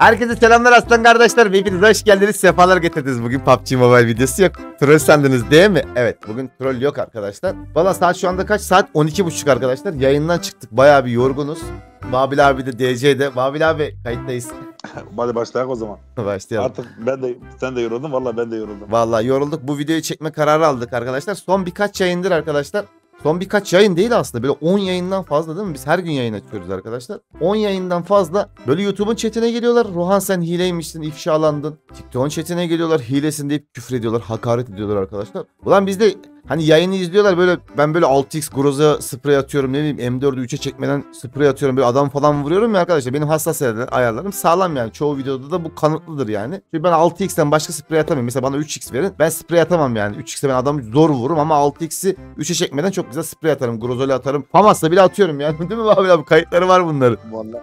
Herkese selamlar aslan kardeşler. Hepiniz hoş geldiniz. Sefalar getirdiniz. Bugün PUBG Mobile videosu yok. Troll sendiniz değil mi? Evet bugün troll yok arkadaşlar. Valla saat şu anda kaç? Saat 12.30 arkadaşlar. Yayından çıktık. Baya bir yorgunuz. Babil abi de DC'de. Babil abi kayıttayız. Hadi başlayalım o zaman. Başlayalım. Artık ben de sen de yoruldun. Valla ben de yoruldum. Valla yorulduk. Bu videoyu çekme kararı aldık arkadaşlar. Son birkaç yayındır arkadaşlar Son birkaç yayın değil aslında. Böyle 10 yayından fazla değil mi? Biz her gün yayın açıyoruz arkadaşlar. 10 yayından fazla böyle YouTube'un chatine geliyorlar. Rohan sen hileymişsin, ifşalandın. TikTok'un chatine geliyorlar. Hilesin deyip küfür ediyorlar, hakaret ediyorlar arkadaşlar. Ulan biz de Hani yayını izliyorlar böyle ben böyle 6x groza sprey atıyorum ne bileyim M4'ü 3'e çekmeden sprey atıyorum böyle adam falan vuruyorum ya arkadaşlar benim hassas ayarlarım sağlam yani çoğu videoda da bu kanıtlıdır yani. Çünkü ben 6x'ten başka sprey atamıyorum mesela bana 3x verin ben sprey atamam yani 3x'e ben adamı zor vururum ama 6x'i 3'e çekmeden çok güzel sprey atarım grozole atarım Famas'la bile atıyorum yani değil mi abi abi kayıtları var bunları. Vallahi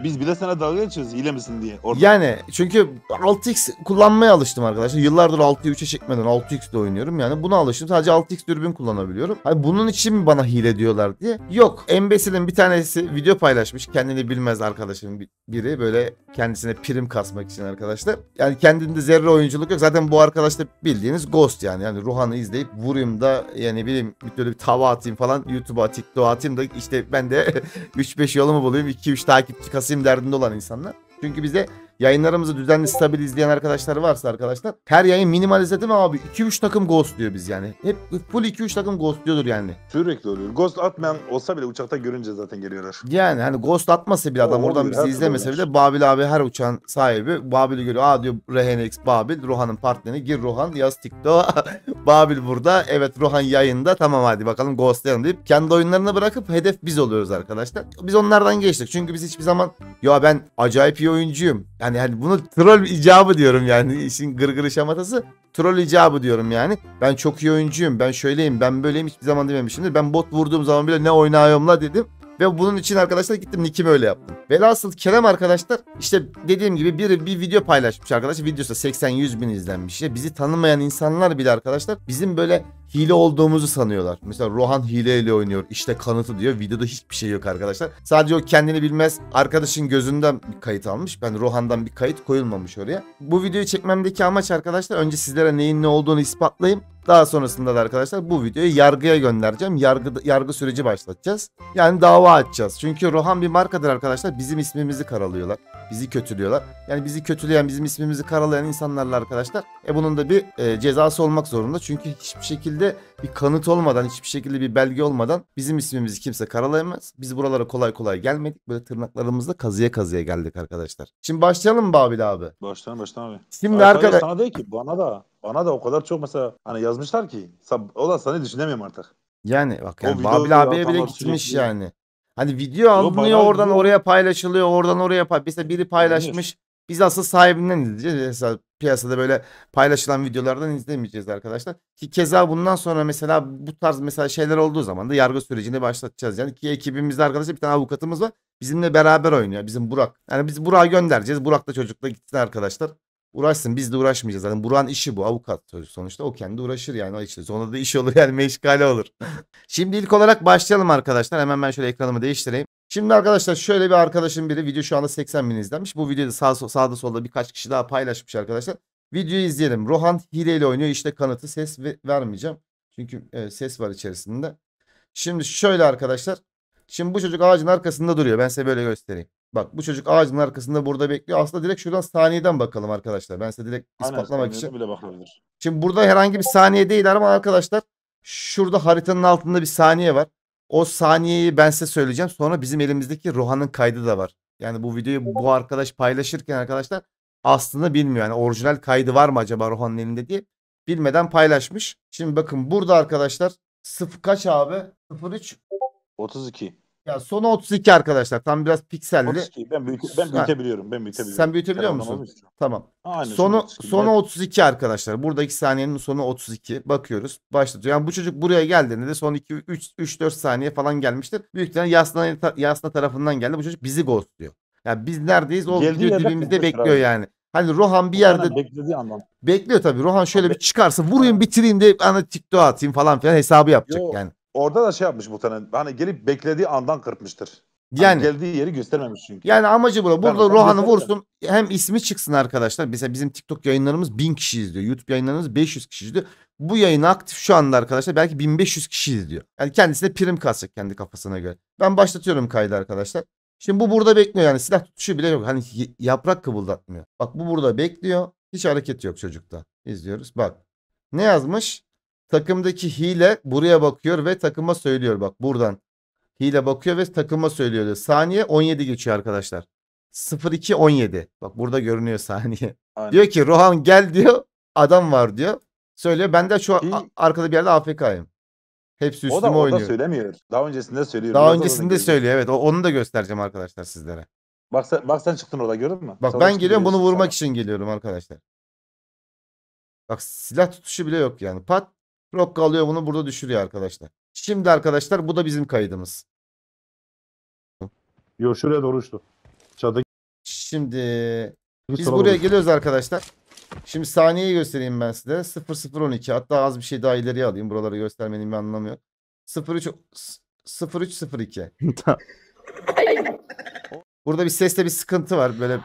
ee, biz bile sana dalga geçiyoruz hile misin diye. Orada. Yani çünkü 6x kullanmaya alıştım arkadaşlar yıllardır 6'yı 3'e çekmeden 6x oynuyorum yani buna alıştım sadece 5-6x dürbün kullanabiliyorum. Hani bunun için mi bana hile diyorlar diye. Yok. Embesil'in bir tanesi video paylaşmış. Kendini bilmez arkadaşım biri. Böyle kendisine prim kasmak için arkadaşlar. Yani kendinde zerre oyunculuk yok. Zaten bu arkadaş bildiğiniz ghost yani. Yani Ruhan'ı izleyip vurayım da yani bileyim böyle bir tava atayım falan. YouTube'a TikTok'a atayım da işte ben de 3-5 yolumu bulayım. 2-3 takipçi kasayım derdinde olan insanlar. Çünkü bize Yayınlarımızı düzenli stabil izleyen arkadaşlar varsa arkadaşlar her yayın minimal izledim abi 2-3 takım ghost diyor biz yani. Hep full 2-3 takım ghost diyordur yani. Sürekli oluyor. Ghost atmayan olsa bile uçakta görünce zaten geliyorlar. Yani hani ghost atmasa bile adam O, oradan oluyor, bizi her izlemese bile Babil abi her uçağın sahibi Babil'i görüyor. Aa diyor Rehenex Babil Rohan'ın partneri gir Rohan yaz TikTok'a Babil burada. Evet Rohan yayında. Tamam hadi bakalım ghostlayalım deyip kendi oyunlarını bırakıp hedef biz oluyoruz arkadaşlar. Biz onlardan geçtik. Çünkü biz hiçbir zaman ya ben acayip iyi oyuncuyum. Yani, yani bunu troll icabı diyorum yani. işin gırgırı şamatası troll icabı diyorum yani. Ben çok iyi oyuncuyum. Ben şöyleyim. Ben böyleyim. Hiçbir zaman dememişimdir. Ben bot vurduğum zaman bile ne oynayomla dedim. Ve bunun için arkadaşlar gittim nickimi öyle yaptım. Velhasıl Kerem arkadaşlar işte dediğim gibi biri bir video paylaşmış arkadaşlar. Videosu 80-100 bin izlenmiş. İşte bizi tanımayan insanlar bile arkadaşlar bizim böyle hile olduğumuzu sanıyorlar. Mesela Rohan hileyle oynuyor. İşte kanıtı diyor. Videoda hiçbir şey yok arkadaşlar. Sadece o kendini bilmez arkadaşın gözünden bir kayıt almış. Ben Rohan'dan bir kayıt koyulmamış oraya. Bu videoyu çekmemdeki amaç arkadaşlar önce sizlere neyin ne olduğunu ispatlayayım. Daha sonrasında da arkadaşlar bu videoyu yargıya göndereceğim. Yargı, yargı süreci başlatacağız. Yani dava açacağız. Çünkü Rohan bir markadır arkadaşlar. Bizim ismimizi karalıyorlar. Bizi kötülüyorlar. Yani bizi kötüleyen, bizim ismimizi karalayan insanlarla arkadaşlar. E bunun da bir e, cezası olmak zorunda. Çünkü hiçbir şekilde şekilde bir kanıt olmadan hiçbir şekilde bir belge olmadan bizim ismimizi kimse karalayamaz. Biz buralara kolay kolay gelmedik. Böyle tırnaklarımızla kazıya kazıya geldik arkadaşlar. Şimdi başlayalım mı Babil abi? Başlayalım başlayalım abi. Şimdi arkadaş Sana değil ki bana da bana da o kadar çok mesela hani yazmışlar ki o da sana düşünemiyorum artık. Yani bak yani o Babil abiye bile gitmiş sürekli. yani. Hani video alınıyor oradan video. oraya paylaşılıyor oradan oraya pay. Mesela biri paylaşmış. Biz asıl sahibinden izleyeceğiz. Mesela piyasada böyle paylaşılan videolardan izlemeyeceğiz arkadaşlar. Ki keza bundan sonra mesela bu tarz mesela şeyler olduğu zaman da yargı sürecini başlatacağız. Yani ki ekibimizde arkadaşlar bir tane avukatımız var. Bizimle beraber oynuyor. Bizim Burak. Yani biz Burak'ı göndereceğiz. Burak da çocukla gitsin arkadaşlar. Uğraşsın biz de uğraşmayacağız. Zaten Burak'ın işi bu avukat sonuçta. O kendi uğraşır yani o işte. Sonra da iş olur yani meşgale olur. Şimdi ilk olarak başlayalım arkadaşlar. Hemen ben şöyle ekranımı değiştireyim. Şimdi arkadaşlar şöyle bir arkadaşım biri video şu anda 80 bin izlenmiş. Bu videoyu da sağ, sağda solda birkaç kişi daha paylaşmış arkadaşlar. Videoyu izleyelim. Rohan hileyle oynuyor. İşte kanıtı ses vermeyeceğim. Çünkü e, ses var içerisinde. Şimdi şöyle arkadaşlar. Şimdi bu çocuk ağacın arkasında duruyor. Ben size böyle göstereyim. Bak bu çocuk ağacın arkasında burada bekliyor. Aslında direkt şuradan saniyeden bakalım arkadaşlar. Ben size direkt ispatlamak Aynen, için. Bile Şimdi burada herhangi bir saniye değil ama arkadaşlar şurada haritanın altında bir saniye var. O saniyeyi ben size söyleyeceğim. Sonra bizim elimizdeki Rohan'ın kaydı da var. Yani bu videoyu bu arkadaş paylaşırken arkadaşlar aslında bilmiyor. Yani orijinal kaydı var mı acaba Rohan'ın elinde diye bilmeden paylaşmış. Şimdi bakın burada arkadaşlar sıfır kaç abi? 03 32. Ya sonu 32 arkadaşlar. Tam biraz pikselli. 32. Ben, büyüte, ben büyütebiliyorum. Ben büyütebiliyorum. Sen büyütebiliyor musun? Tamam. Aynen, sonu sonu 32 arkadaşlar. Buradaki saniyenin sonu 32. Bakıyoruz. Başlatıyor. Yani bu çocuk buraya geldiğinde de son 2 3 3 4 saniye falan gelmiştir. Büyük ihtimalle Yasna Yasna tarafından geldi. Bu çocuk bizi ghostluyor. Yani biz neredeyiz? O Geldiği video dibimizde bekliyor abi. yani. Hani Rohan bir yerde Aynen, beklediği Bekliyor tabii. Rohan şöyle bir çıkarsa vurayım bitireyim de ana hani TikTok atayım falan filan hesabı yapacak Yo. yani orada da şey yapmış muhtemelen. Hani gelip beklediği andan kırpmıştır. Yani, yani geldiği yeri göstermemiş çünkü. Yani amacı bu. Burada Rohan'ı vursun. Hem ismi çıksın arkadaşlar. Mesela bizim TikTok yayınlarımız 1000 kişi izliyor. YouTube yayınlarımız 500 kişi izliyor. Bu yayın aktif şu anda arkadaşlar belki 1500 kişi izliyor. Yani kendisine prim kasacak kendi kafasına göre. Ben başlatıyorum kaydı arkadaşlar. Şimdi bu burada bekliyor yani silah tutuşu bile yok. Hani yaprak kıvıldatmıyor. Bak bu burada bekliyor. Hiç hareket yok çocukta. İzliyoruz. Bak ne yazmış? Takımdaki hile buraya bakıyor ve takıma söylüyor bak buradan. Hile bakıyor ve takıma söylüyor. Diyor. Saniye 17 geçiyor arkadaşlar. 0217. Bak burada görünüyor saniye. Aynen. Diyor ki Rohan gel diyor. Adam var diyor. Söylüyor. Ben de şu İyi. arkada bir yerde AFK'yım. Hepsi üstüme o da, o oynuyor. O da söylemiyor. Daha öncesinde söylüyor. Daha öncesinde söylüyor. Evet. Onu da göstereceğim arkadaşlar sizlere. Bak sen, bak sen çıktın orada gördün mü? Bak Sonra ben geliyorum bunu vurmak sana. için geliyorum arkadaşlar. Bak silah tutuşu bile yok yani. Pat Rock kalıyor bunu burada düşürüyor arkadaşlar. Şimdi arkadaşlar bu da bizim kaydımız. Yo şuraya doğru uçtu. Çadı. Şimdi biz buraya geliyoruz arkadaşlar. Şimdi saniye göstereyim ben size. 0012 hatta az bir şey daha ileriye alayım. Buraları göstermenin bir anlamı yok. 03 0302. Burada bir seste bir sıkıntı var. Böyle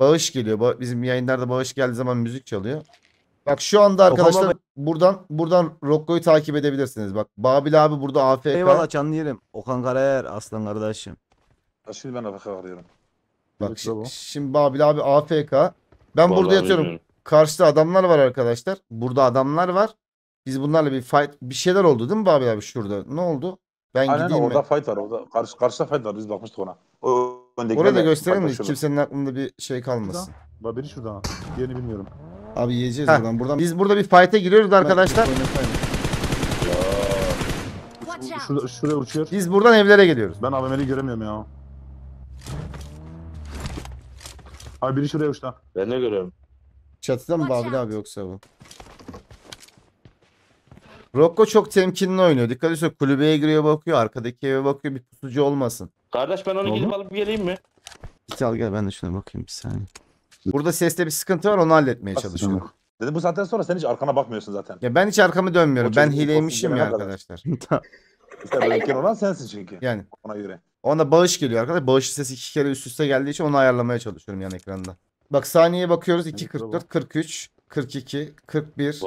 bağış geliyor. bizim yayınlarda bağış geldiği zaman müzik çalıyor. Bak şu anda arkadaşlar Okan Baba- buradan buradan Rocco'yu takip edebilirsiniz. Bak Babil abi burada AFK. Eyvallah canlı yerim. Okan Karayer aslan kardeşim. Ha, Şimdi ben Afrika arıyorum. Bak şi- şimdi Babil abi AFK. Ben burada Vallahi yatıyorum. bilmiyorum. Karşıda adamlar var arkadaşlar. Burada adamlar var. Biz bunlarla bir fight bir şeyler oldu değil mi Babil abi şurada? Ne oldu? Ben Aynen öyle, gideyim mi? orada fight var. Orada karşı, karşıda fight var. Biz bakmıştık ona. O, Orayı da gösterelim de kimsenin aklında bir şey kalmasın. Babili biri şuradan. Diğerini bilmiyorum. Abi yiyeceğiz buradan. buradan. Biz burada bir fight'e giriyoruz arkadaşlar. Şurada, şuraya uçuyor. Biz buradan evlere geliyoruz. Ben AVM'li göremiyorum ya. Abi biri şuraya uçtu. Ben de görüyorum. Çatıda mı Watch Babil abi yoksa bu? Rocco çok temkinli oynuyor. Dikkat ediyorsun kulübeye giriyor bakıyor. Arkadaki eve bakıyor bir pusucu olmasın. Kardeş ben onu gidip alıp geleyim mi? Git al gel ben de şuna bakayım bir saniye. Burada seste bir sıkıntı var onu halletmeye çalışıyorum. Dedim bu saatten sonra sen hiç arkana bakmıyorsun zaten. Ya ben hiç arkamı dönmüyorum. Ben hileymişim ya arkadaşlar. işte Belki olan sensin çünkü. Yani. Ona göre. Ona bağış geliyor arkadaşlar. Bağış sesi iki kere üst üste geldiği için onu ayarlamaya çalışıyorum yan ekranda. Bak saniye bakıyoruz. 2.44, 43, 42, 41,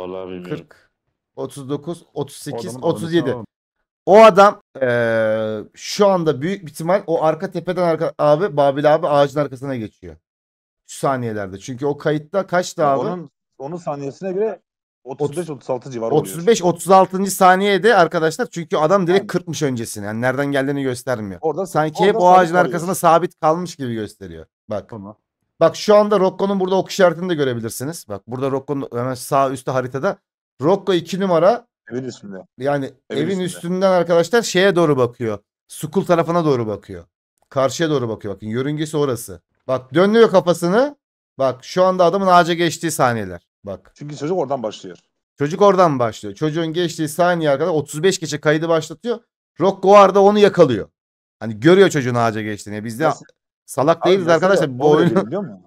40, 39, 38, 37. O adam ee, şu anda büyük bir ihtimal o arka tepeden arka, abi Babil abi ağacın arkasına geçiyor saniyelerde. Çünkü o kayıtta kaçtı abi? Onun, onun saniyesine göre 35-36 civarı 35 oluyor. 36. saniyede arkadaşlar çünkü adam direkt yani. kırpmış öncesini. Yani nereden geldiğini göstermiyor. Orada sanki orada hep o ağacın oluyor. arkasında sabit kalmış gibi gösteriyor. Bak. Tamam. Bak şu anda Rocco'nun burada ok işaretini de görebilirsiniz. Bak burada Rocco'nun hemen sağ üstte haritada Rocco 2 numara evin üstünde. Yani evin, evin üstünde. üstünden arkadaşlar şeye doğru bakıyor. Sukul tarafına doğru bakıyor. Karşıya doğru bakıyor. Bakın yörüngesi orası. Bak dönüyor kafasını. Bak şu anda adamın ağaca geçtiği saniyeler. Bak. Çünkü çocuk oradan başlıyor. Çocuk oradan başlıyor. Çocuğun geçtiği saniye kadar 35 gece kaydı başlatıyor. Rock Guard onu yakalıyor. Hani görüyor çocuğun ağaca geçtiğini. Biz de Nasıl? salak değiliz arkadaşlar. Bu oyunu... Biliyor musun?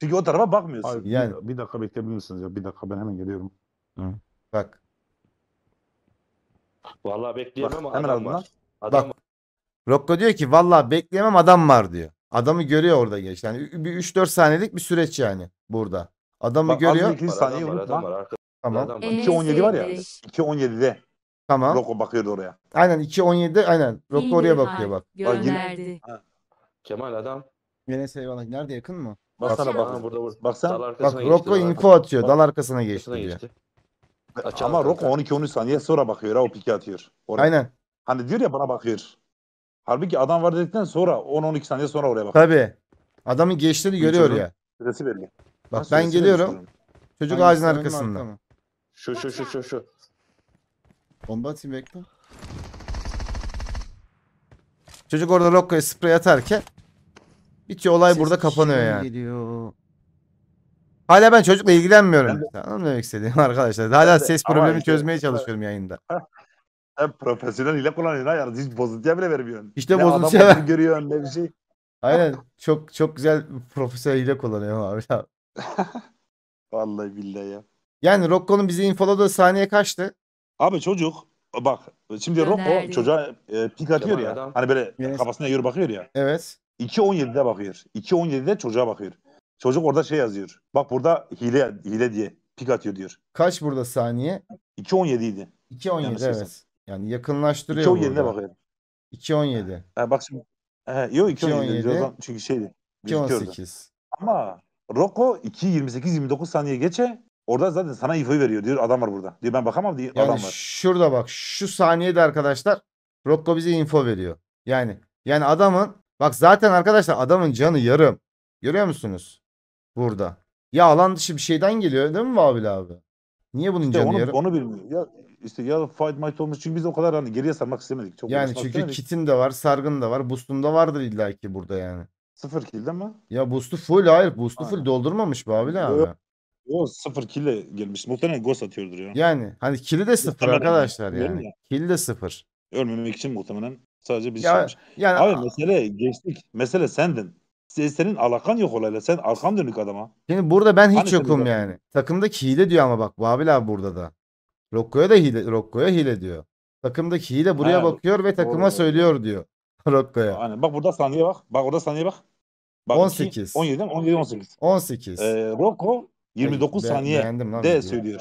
Çünkü o tarafa bakmıyorsun. Abi, yani... bir, bir dakika bekleyebilir Ya? Bir dakika ben hemen geliyorum. Hı. Bak. Vallahi bekleyemem Bak, ama adam var. Adam Bak. Rocco diyor ki vallahi bekleyemem adam var diyor. Adamı görüyor orada geç. Yani bir 3-4 saniyelik bir süreç yani burada. Adamı Bak, görüyor. Az saniye var, adam var, arkada Tamam. adam var. Evet. 2.17 var ya. 2.17'de Tamam. Rocco bakıyor oraya. Aynen 2.17 aynen. Rocco oraya bakıyor bak. Gönderdi. Kemal adam. Yine eyvallah. Nerede yakın mı? Baksana bak. burada, burada. Baksana. Bak arkasına geçti, info atıyor. Dal arkasına geçti arkasına diyor. geçti. Açalım Ama Rocco 12-13 saniye sonra bakıyor. O piki atıyor. Oraya. Aynen. Hani diyor ya bana bakıyor. Halbuki adam var dedikten sonra 10-12 saniye sonra oraya bak. Tabii. Adamın geçtiğini görüyor ya. Süresi belli. Bak Nasıl ben geliyorum. belli? Çocuk Hangisi ağacın arkasında. Şu şu şu şu şu. Bomba atayım bekle. Çocuk orada Rocco'ya sprey atarken bitiyor olay burada kapanıyor şey yani. Geliyor. Hala ben çocukla ilgilenmiyorum. Anladım demek istediğim arkadaşlar. Hala ses problemi işte- çözmeye çalışıyorum yayında. Sen profesyonel ile kullanıyor ha yani hiç bozuntuya bile vermiyorsun. İşte ne bozuntuya adam görüyor ne bir şey. Aynen çok çok güzel profesyonel ile kullanıyor abi. Vallahi billahi ya. Yani Rocco'nun bizi infoladığı saniye kaçtı? Abi çocuk bak şimdi Rocco çocuğa e, pik atıyor ya. Adam. Hani böyle evet. kafasına yürü bakıyor ya. Evet. 2.17'de bakıyor. 2.17'de çocuğa bakıyor. Çocuk orada şey yazıyor. Bak burada hile hile diye pik atıyor diyor. Kaç burada saniye? 2.17 idi. 2.17 evet. Yani yakınlaştırıyor 2.17'de burada. bakıyorum. 2.17. Ha, bak şimdi. Ha, yok 2.17 Çünkü şeydi. 2.18. Ama Rocco 2.28-29 saniye geçe orada zaten sana infoyu veriyor. Diyor adam var burada. Diyor ben bakamam diyor yani adam var. Şurada bak şu saniyede arkadaşlar Rocco bize info veriyor. Yani yani adamın bak zaten arkadaşlar adamın canı yarım. Görüyor musunuz? Burada. Ya alan dışı bir şeyden geliyor değil mi abi abi? Niye bunun işte canı onu, yarım? Onu bilmiyor. Ya işte ya fight might olmuş çünkü biz o kadar hani geriye sarmak istemedik. Çok yani çünkü istemedik. kitim de var, sargın da var, boostum da vardır illa ki burada yani. Sıfır kill değil mi? Ya boost'u full hayır boost'u full doldurmamış bu abi ne abi? O sıfır kill'e gelmiş. Muhtemelen ghost atıyordur ya. Yani hani kill'i de sıfır Muhtemelen arkadaşlar yani. yani. Kill de sıfır. Ölmemek için muhtemelen sadece biz ya, şey Yani, abi mesele geçtik. Mesele sendin. Senin alakan yok olayla. Sen arkan dönük adama. Şimdi burada ben hiç hani yokum yani. Takımda hile diyor ama bak Babil abi burada da. Rocco'ya da hile, Rocco'ya hile diyor. Takımdaki hile buraya Aynen. bakıyor ve takıma Doğru. söylüyor diyor Rocco'ya. Aynen. Bak burada saniye bak. Bak orada saniye bak. bak 18. 17 17 18. 18. Ee, Rocco 29 Be saniye de diyor. söylüyor.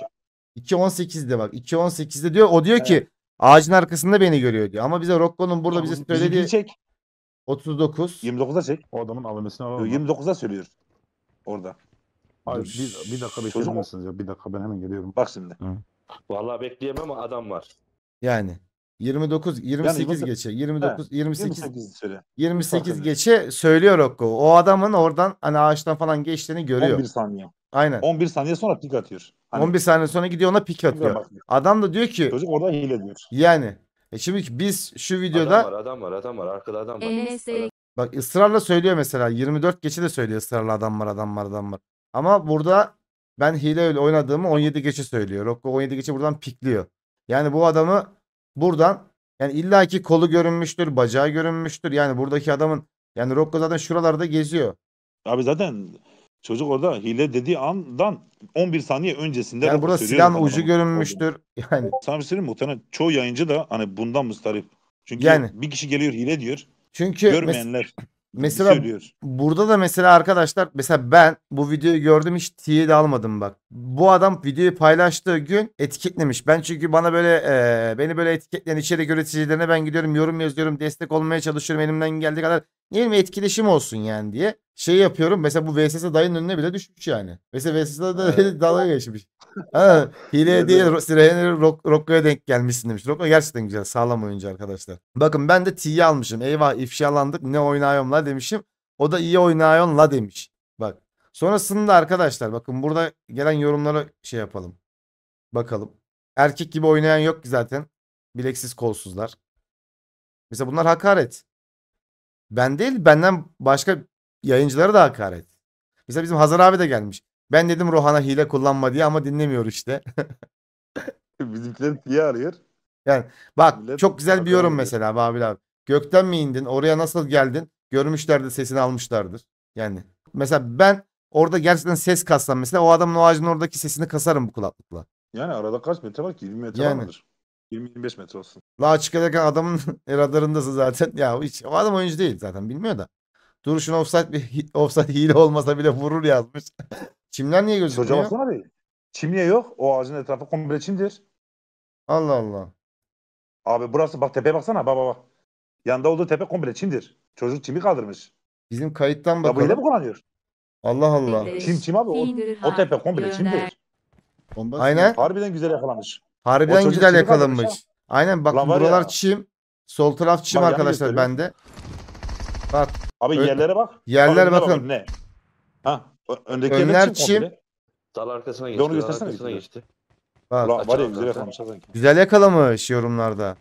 2 18'de bak. 2 18'de diyor. O diyor evet. ki ağacın arkasında beni görüyor diyor. Ama bize Rocco'nun burada bize söylediği çek. 39. 29'a çek. O adamın alınmasını alalım. 29'a söylüyor. Orada. Hayır, bir, bir dakika bekler misiniz ya? Bir dakika ben hemen geliyorum. Bak şimdi. Hı. Vallahi bekleyemem ama adam var. Yani 29 28 Yani geçe 29 28 28 28 geçe söylüyor Rocco. O adamın oradan hani ağaçtan falan geçtiğini görüyor. 11 saniye. Aynen. 11 saniye sonra pik atıyor. Hani 11 saniye sonra gidiyor ona pik atıyor. Adam da diyor ki Çocuk orada hile diyor. yani e şimdi biz şu videoda Adam var, adam var, adam var. Arkada adam var. ESG Bak ısrarla söylüyor mesela. 24 geçe de söylüyor ısrarla adam var adam var adam var. Ama burada ben hile öyle oynadığımı 17 geçe söylüyor. Rocco 17 geçe buradan pikliyor. Yani bu adamı buradan yani illaki kolu görünmüştür, bacağı görünmüştür. Yani buradaki adamın yani Rocco zaten şuralarda geziyor. Abi zaten çocuk orada hile dediği andan 11 saniye öncesinde yani Rocco burada silahın ucu görünmüştür. Yani sana bir şey Muhtemelen çoğu yayıncı da hani bundan müstarip. Çünkü yani. bir kişi geliyor hile diyor. Çünkü görmeyenler. Mes- Mesela şey burada da mesela arkadaşlar mesela ben bu videoyu gördüm hiç tiye de almadım bak. Bu adam videoyu paylaştığı gün etiketlemiş. Ben çünkü bana böyle e, beni böyle etiketleyen içerik üreticilerine ben gidiyorum yorum yazıyorum destek olmaya çalışıyorum elimden geldiği kadar. Ne bileyim etkileşim olsun yani diye şey yapıyorum. Mesela bu VSS dayının önüne bile düşmüş yani. Mesela VSS dayı evet. dalga geçmiş. Ha, hile değil Henry Rock, Rocco'ya denk gelmişsin demiş. Rocco gerçekten güzel sağlam oyuncu arkadaşlar. Bakın ben de T'yi almışım. Eyvah ifşalandık ne oynayom la demişim. O da iyi oynayon la demiş. Bak sonrasında arkadaşlar bakın burada gelen yorumlara şey yapalım. Bakalım. Erkek gibi oynayan yok ki zaten. Bileksiz kolsuzlar. Mesela bunlar hakaret. Ben değil benden başka yayıncılara da hakaret. Mesela bizim Hazar abi de gelmiş. Ben dedim Rohan'a hile kullanma diye ama dinlemiyor işte. Bizimkiler niye arıyor? Yani bak Millet çok güzel bir yorum mesela Babil abi. Gökten mi indin? Oraya nasıl geldin? Görmüşlerdir sesini almışlardır. Yani mesela ben orada gerçekten ses kassam mesela o adamın o ağacın oradaki sesini kasarım bu kulaklıkla. Yani arada kaç metre var ki? 20 metre Yani. var 20-25 metre olsun. La açık ederken adamın e, radarındasın zaten. Ya hiç, o adam oyuncu değil zaten bilmiyor da. Duruşun offside bir offside hile olmasa bile vurur yazmış. Çimler niye gözükmüyor? Hocam baksana abi. Çimye yok. O ağacın etrafı komple çimdir. Allah Allah. Abi burası bak tepeye baksana. baba bak bak. Yanında olduğu tepe komple çimdir. Çocuk çimi kaldırmış. Bizim kayıttan bakalım. Tabuyu mi kullanıyor? Allah Allah. Çim çim abi. O, o tepe komple çimdir. Ondan Aynen. Harbiden güzel yakalamış. Harbiden güzel yakalanmış. Aynen bak buralar ya. çim. Sol taraf çim bak arkadaşlar bende. Bak Abi Ön- yerlere bak. Yerler Önüne bakın. Ne? Ha, öndeki Önler çim çim. Dal arkasına geçti. Dal göstersene arkasına geçti. Bak, Ulan var ya güzel zaten. yakalamışlar sanki. güzel yakalamış yorumlarda.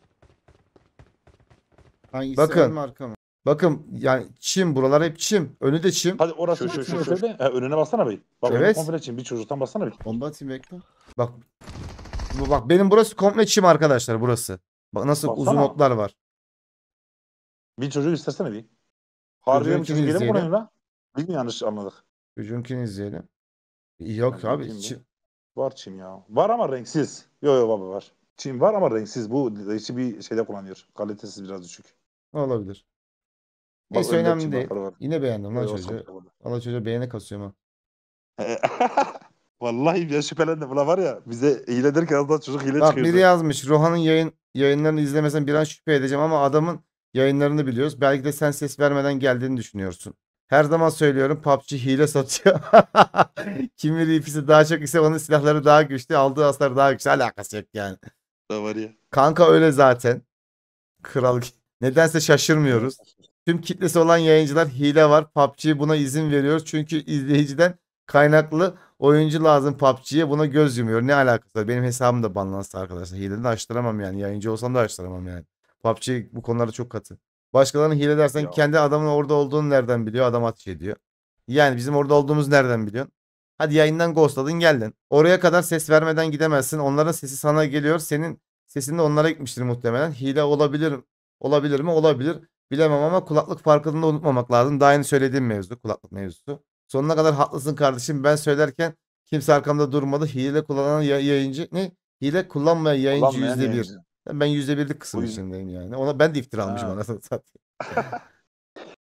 Hangisi Bakın. marka mı? Bakın yani çim buralar hep çim. Önü de çim. Hadi orası Şu, şu, şu, şu, şu. önüne bassana bir. Bak Evet. komple çim. Bir çocuktan bassana bir. Bomba atayım bekle. Bu- Bak benim burası komple çim arkadaşlar burası. Bak nasıl uzun Baksana. otlar var. Bir çocuğu istesene bir. Harbiye mi çocuk gelin mi oraya lan? Değil mi yanlış anladık? Çocuğunkini izleyelim. Yok Yani abi. bakayım Var çim ya. Var ama renksiz. Yo yo baba var. Çim var ama renksiz. Bu içi bir şeyde kullanıyor. Kalitesiz biraz düşük. olabilir. Bak Neyse önemli çim değil. var. Yine beğendim lan Yo, yo, çocuğu. Allah çocuğa beğene kasıyorum ha. Vallahi ben şüphelendim. Ulan var ya bize hile derken az daha çocuk hile Bak çıkıyordu. biri yazmış. Rohan'ın yayın yayınlarını izlemesen bir an şüphe edeceğim ama adamın Yayınlarını biliyoruz. Belki de sen ses vermeden geldiğini düşünüyorsun. Her zaman söylüyorum PUBG hile satıyor. Kim bilir ifisi daha çok ise onun silahları daha güçlü. Aldığı hasar daha güçlü. Alakası yok yani. Da var ya. Kanka öyle zaten. Kral. Nedense şaşırmıyoruz. Tüm kitlesi olan yayıncılar hile var. PUBG buna izin veriyor. Çünkü izleyiciden kaynaklı oyuncu lazım PUBG'ye. Buna göz yumuyor. Ne alakası var? Benim hesabım da banlansa arkadaşlar. Hileden açtıramam yani. Yayıncı olsam da açtıramam yani. PUBG bu konularda çok katı. Başkalarına hile dersen ya. kendi adamın orada olduğunu nereden biliyor? Adam at şey diyor. Yani bizim orada olduğumuzu nereden biliyorsun? Hadi yayından ghostladın geldin. Oraya kadar ses vermeden gidemezsin. Onların sesi sana geliyor. Senin sesin de onlara gitmiştir muhtemelen. Hile olabilir olabilir mi? Olabilir. Bilemem ama kulaklık farkını unutmamak lazım. Daha yeni söylediğim mevzu kulaklık mevzusu. Sonuna kadar haklısın kardeşim. Ben söylerken kimse arkamda durmadı. Hile kullanan yayıncı ne? Hile kullanmayan yayıncı yüzde bir. Ben yüzde birlik kısım içindeyim yani. Ona ben de iftira almışım anasını satayım.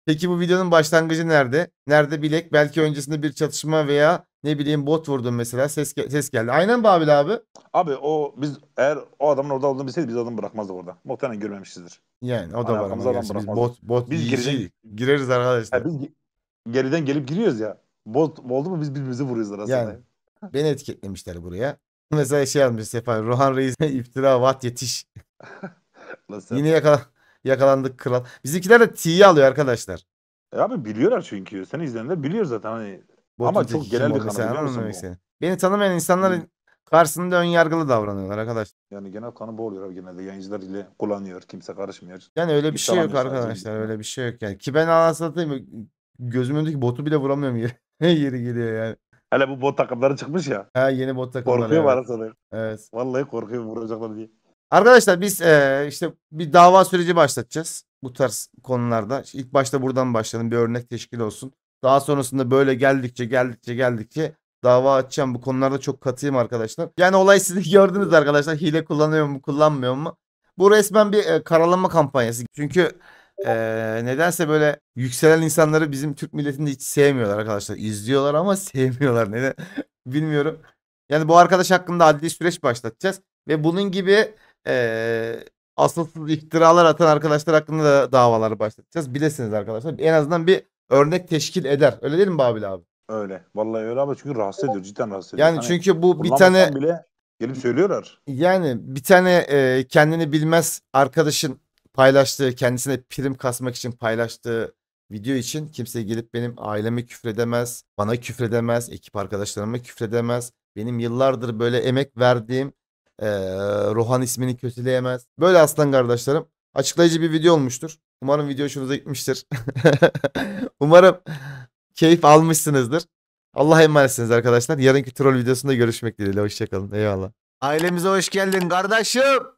Peki bu videonun başlangıcı nerede? Nerede bilek? Belki öncesinde bir çatışma veya ne bileyim bot vurdun mesela ses ge- ses geldi. Aynen Babil abi. Abi o biz eğer o adamın orada olduğunu bilseydik biz adamı bırakmazdık orada. Muhtemelen görmemişizdir. Yani o da Hani var. ama adam Biz bot bot Biz biz girecek- gireriz arkadaşlar. Ya biz geriden gelip giriyoruz ya. Bot oldu mu biz birbirimizi vuruyoruz aslında. Yani. Beni etiketlemişler buraya. Mesela şey yazmış sefer. Ruhan Reis'e iftira vat yetiş. Nasıl? Yine yakala yakalandık kral. Bizimkiler de T'yi alıyor arkadaşlar. E abi biliyorlar çünkü. Sen izleyenler biliyor zaten hani. Bot Ama çok genel bir kanı Beni tanımayan insanlar karşısında ön yargılı davranıyorlar arkadaş. Yani genel kanı bu oluyor abi genelde. Yayıncılar ile kullanıyor. Kimse karışmıyor. Yani öyle bir Hiç şey yok arkadaşlar. Öyle bir şey yok yani. Ki ben anasını satayım gözümün önündeki botu bile vuramıyorum yeri. yeri geliyor yani. Hele bu bot takımları çıkmış ya. Ha yeni bot takımları. Korkuyorum evet. arasını. Evet. Vallahi korkuyor, vuracaklar diye. Arkadaşlar biz e, işte bir dava süreci başlatacağız bu tarz konularda. İlk başta buradan başlayalım bir örnek teşkil olsun. Daha sonrasında böyle geldikçe geldikçe geldikçe dava açacağım. Bu konularda çok katıyım arkadaşlar. Yani olay siz gördünüz arkadaşlar. Hile kullanıyor mu kullanmıyor mu? Bu resmen bir e, karalama kampanyası. Çünkü e, nedense böyle yükselen insanları bizim Türk milletinde hiç sevmiyorlar arkadaşlar. İzliyorlar ama sevmiyorlar. Neden bilmiyorum. Yani bu arkadaş hakkında adli süreç başlatacağız. Ve bunun gibi e, asılsız iftiralar atan arkadaşlar hakkında da davaları başlatacağız. Bilesiniz arkadaşlar. En azından bir örnek teşkil eder. Öyle değil mi Babil abi? Öyle. Vallahi öyle abi çünkü rahatsız ediyor. Cidden rahatsız ediyor. Yani hani çünkü bu bir tane bile gelip söylüyorlar. Yani bir tane e, kendini bilmez arkadaşın paylaştığı, kendisine prim kasmak için paylaştığı video için kimse gelip benim aileme küfredemez, bana küfredemez, ekip arkadaşlarıma küfredemez. Benim yıllardır böyle emek verdiğim e, Rohan ismini kötüleyemez. Böyle aslan kardeşlerim. Açıklayıcı bir video olmuştur. Umarım video hoşunuza gitmiştir. Umarım keyif almışsınızdır. Allah'a emanetsiniz arkadaşlar. Yarınki troll videosunda görüşmek dileğiyle. Hoşçakalın. Eyvallah. Ailemize hoş geldin kardeşim.